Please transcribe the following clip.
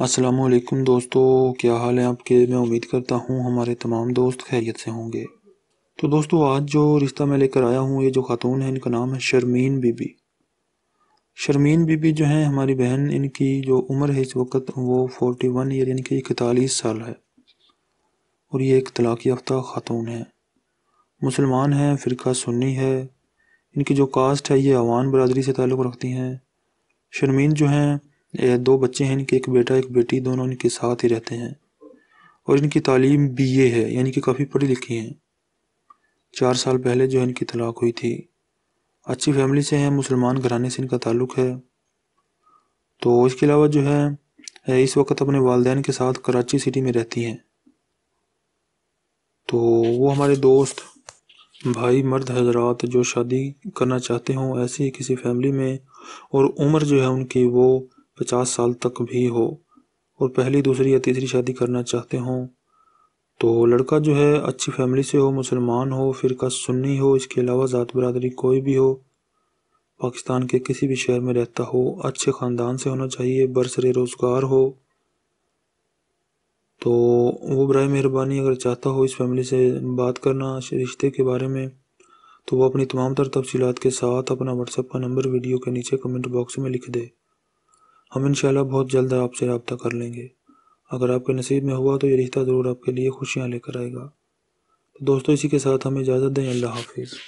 असलम दोस्तों क्या हाल है आपके मैं उम्मीद करता हूँ हमारे तमाम दोस्त खैरियत से होंगे तो दोस्तों आज जो रिश्ता मैं लेकर आया हूँ ये जो खातून है इनका नाम है शर्मीन बीबी शर्मीन बीबी जो हैं हमारी बहन इनकी जो उम्र है इस वक्त वो फोर्टी वन ईयर यानी कि इकतालीस साल है और ये एक तलाक़ याफ्ता खातून है मुसलमान हैं फिर सुन्नी है इनकी जो कास्ट है ये अवान बरदरी से ताल्लुक़ रखती हैं शर्मीन जो हैं ये दो बच्चे हैं इनके एक बेटा एक बेटी दोनों इनके साथ ही रहते हैं और इनकी तालीम बी ए है यानी कि काफ़ी पढ़ी लिखी हैं चार साल पहले जो है इनकी तलाक हुई थी अच्छी फैमिली से हैं मुसलमान घराने से इनका ताल्लुक़ है तो इसके अलावा जो है इस वक्त अपने वालदेन के साथ कराची सिटी में रहती हैं तो वो हमारे दोस्त भाई मर्द हजरात जो शादी करना चाहते हों ऐसी किसी फैमिली में और उम्र जो है उनकी वो पचास साल तक भी हो और पहली दूसरी या तीसरी शादी करना चाहते हों तो लड़का जो है अच्छी फैमिली से हो मुसलमान हो फिर का सुन्नी हो इसके अलावा ज़ात बरदरी कोई भी हो पाकिस्तान के किसी भी शहर में रहता हो अच्छे ख़ानदान से होना चाहिए बरसर रोज़गार हो तो वो बर मेहरबानी अगर चाहता हो इस फैमिली से बात करना रिश्ते के बारे में तो वो अपनी तमाम तर तफसीत के साथ अपना व्हाट्सएप का नंबर वीडियो के नीचे कमेंट बॉक्स में लिख दे हम इन बहुत जल्द आपसे रबता कर लेंगे अगर आपके नसीब में हुआ तो ये रिश्ता ज़रूर आपके लिए खुशियाँ लेकर आएगा तो दोस्तों इसी के साथ हमें इजाज़त दें अल्लाह हाफिज़